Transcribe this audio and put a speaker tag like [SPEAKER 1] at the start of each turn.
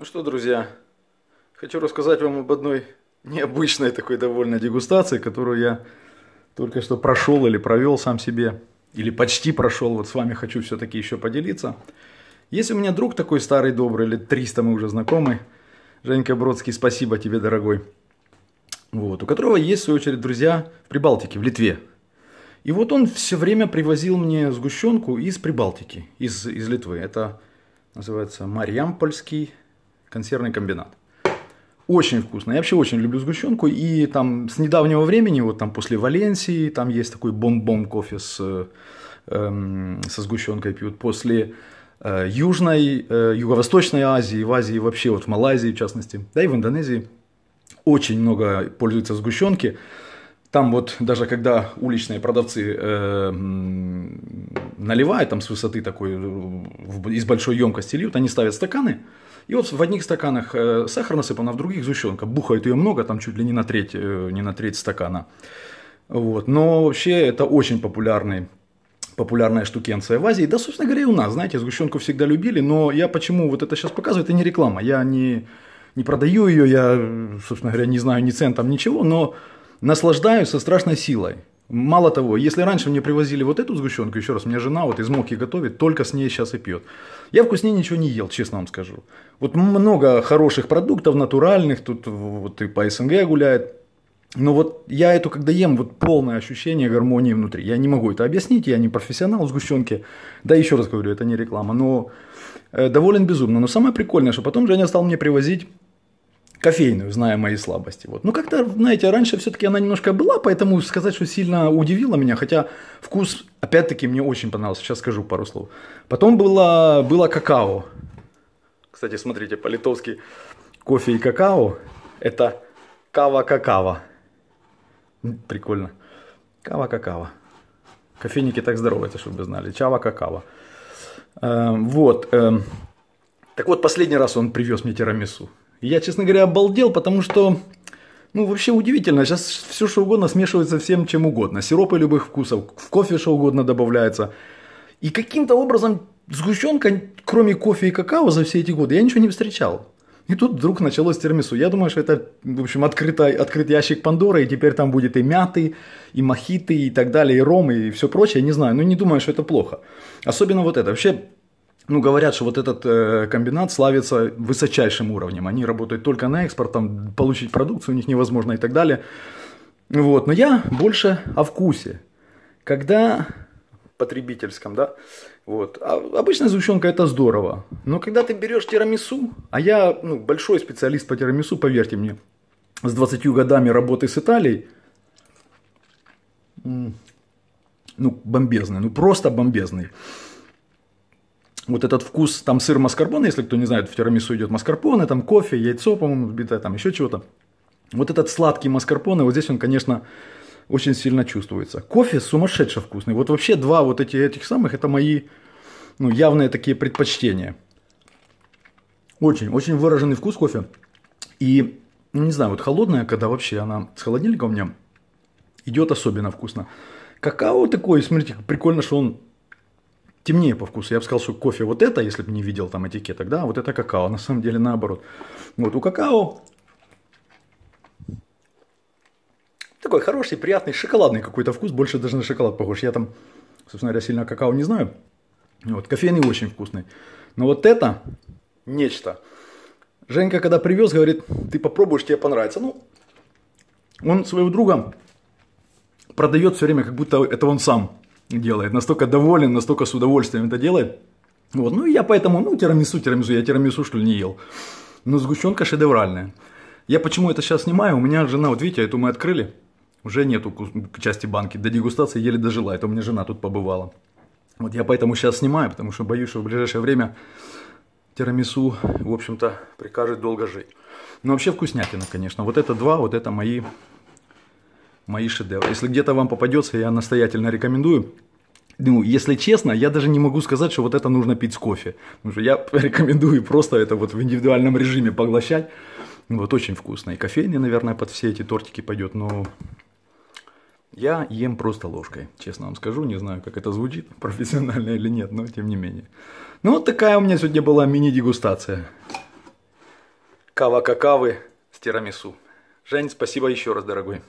[SPEAKER 1] Ну что, друзья, хочу рассказать вам об одной необычной такой довольно дегустации, которую я только что прошел или провел сам себе, или почти прошел, вот с вами хочу все-таки еще поделиться. Есть у меня друг такой старый, добрый, лет 300 мы уже знакомы, Женька Бродский, спасибо тебе, дорогой. Вот, у которого есть, в свою очередь, друзья в Прибалтике, в Литве. И вот он все время привозил мне сгущенку из Прибалтики, из, из Литвы. Это называется Марьямпольский консервный комбинат. Очень вкусно. Я вообще очень люблю сгущенку. И там с недавнего времени, вот там после Валенсии, там есть такой бомбом кофе с, эм, со сгущенкой пьют. После э, Южной, э, Юго-Восточной Азии, в Азии вообще, вот в Малайзии в частности, да и в Индонезии очень много пользуются сгущенки. Там вот даже когда уличные продавцы э, наливают там с высоты такой, э, из большой емкости льют, они ставят стаканы, и вот в одних стаканах э, сахар насыпан, а в других сгущенка. Бухают ее много, там чуть ли не на треть, э, не на треть стакана. Вот. Но вообще это очень популярный популярная штукенция в Азии. Да, собственно говоря, и у нас, знаете, сгущенку всегда любили, но я почему вот это сейчас показываю, это не реклама. Я не, не продаю ее, я, собственно говоря, не знаю ни цен там ничего, но наслаждаюсь со страшной силой. Мало того, если раньше мне привозили вот эту сгущенку, еще раз, у меня жена вот из моки готовит, только с ней сейчас и пьет. Я вкуснее ничего не ел, честно вам скажу. Вот много хороших продуктов, натуральных, тут вот и по СНГ гуляет. Но вот я эту, когда ем, вот полное ощущение гармонии внутри. Я не могу это объяснить, я не профессионал сгущенки. Да, еще раз говорю, это не реклама, но э, доволен безумно. Но самое прикольное, что потом Женя стал мне привозить кофейную, зная мои слабости. Вот. Но ну, как-то, знаете, раньше все-таки она немножко была, поэтому сказать, что сильно удивила меня, хотя вкус, опять-таки, мне очень понравился. Сейчас скажу пару слов. Потом было, было какао. Кстати, смотрите, по-литовски кофе и какао – это кава какава. Прикольно. кава какава. Кофейники так здороваются, чтобы вы знали. чава какава. Эм, вот. Эм. Так вот, последний раз он привез мне тирамису. Я, честно говоря, обалдел, потому что... Ну, вообще удивительно, сейчас все что угодно смешивается всем чем угодно. Сиропы любых вкусов, в кофе что угодно добавляется. И каким-то образом сгущенка, кроме кофе и какао за все эти годы, я ничего не встречал. И тут вдруг началось термису. Я думаю, что это, в общем, открытый, открыт ящик Пандоры, и теперь там будет и мяты, и мохиты, и так далее, и ром, и все прочее, не знаю. но не думаю, что это плохо. Особенно вот это. Вообще, ну, говорят, что вот этот э, комбинат славится высочайшим уровнем. Они работают только на экспорт, там получить продукцию у них невозможно и так далее. Вот, но я больше о вкусе. Когда потребительском, да, вот. А обычная сгущенка это здорово, но когда ты берешь тирамису, а я ну, большой специалист по тирамису, поверьте мне, с 20 годами работы с Италией, ну бомбезный, ну просто бомбезный вот этот вкус, там сыр маскарпоне, если кто не знает, в тирамису идет маскарпоне, там кофе, яйцо, по-моему, взбитое, там еще чего-то. Вот этот сладкий маскарпоне, вот здесь он, конечно, очень сильно чувствуется. Кофе сумасшедше вкусный. Вот вообще два вот эти, этих самых, это мои ну, явные такие предпочтения. Очень, очень выраженный вкус кофе. И, ну, не знаю, вот холодная, когда вообще она с холодильника у меня идет особенно вкусно. Какао такой, смотрите, прикольно, что он темнее по вкусу. Я бы сказал, что кофе вот это, если бы не видел там этикеток, да, а вот это какао. На самом деле наоборот. Вот у какао такой хороший, приятный, шоколадный какой-то вкус, больше даже на шоколад похож. Я там, собственно говоря, сильно какао не знаю. Вот, кофейный очень вкусный. Но вот это нечто. Женька, когда привез, говорит, ты попробуешь, тебе понравится. Ну, он своего друга продает все время, как будто это он сам делает, настолько доволен, настолько с удовольствием это делает. Вот, ну и я поэтому, ну тирамису, тирамису, я тирамису что ли не ел. Но сгущенка шедевральная. Я почему это сейчас снимаю, у меня жена, вот видите, эту мы открыли, уже нету части банки, до дегустации еле дожила, это у меня жена тут побывала. Вот я поэтому сейчас снимаю, потому что боюсь, что в ближайшее время тирамису, в общем-то, прикажет долго жить. Но вообще вкуснятина, конечно. Вот это два, вот это мои мои шедевры. Если где-то вам попадется, я настоятельно рекомендую. Ну, если честно, я даже не могу сказать, что вот это нужно пить с кофе. Потому что я рекомендую просто это вот в индивидуальном режиме поглощать. Вот очень вкусно. И кофейный, наверное, под все эти тортики пойдет. Но я ем просто ложкой, честно вам скажу. Не знаю, как это звучит, профессионально или нет, но тем не менее. Ну вот такая у меня сегодня была мини-дегустация. Кава-какавы с тирамису. Жень, спасибо еще раз, дорогой.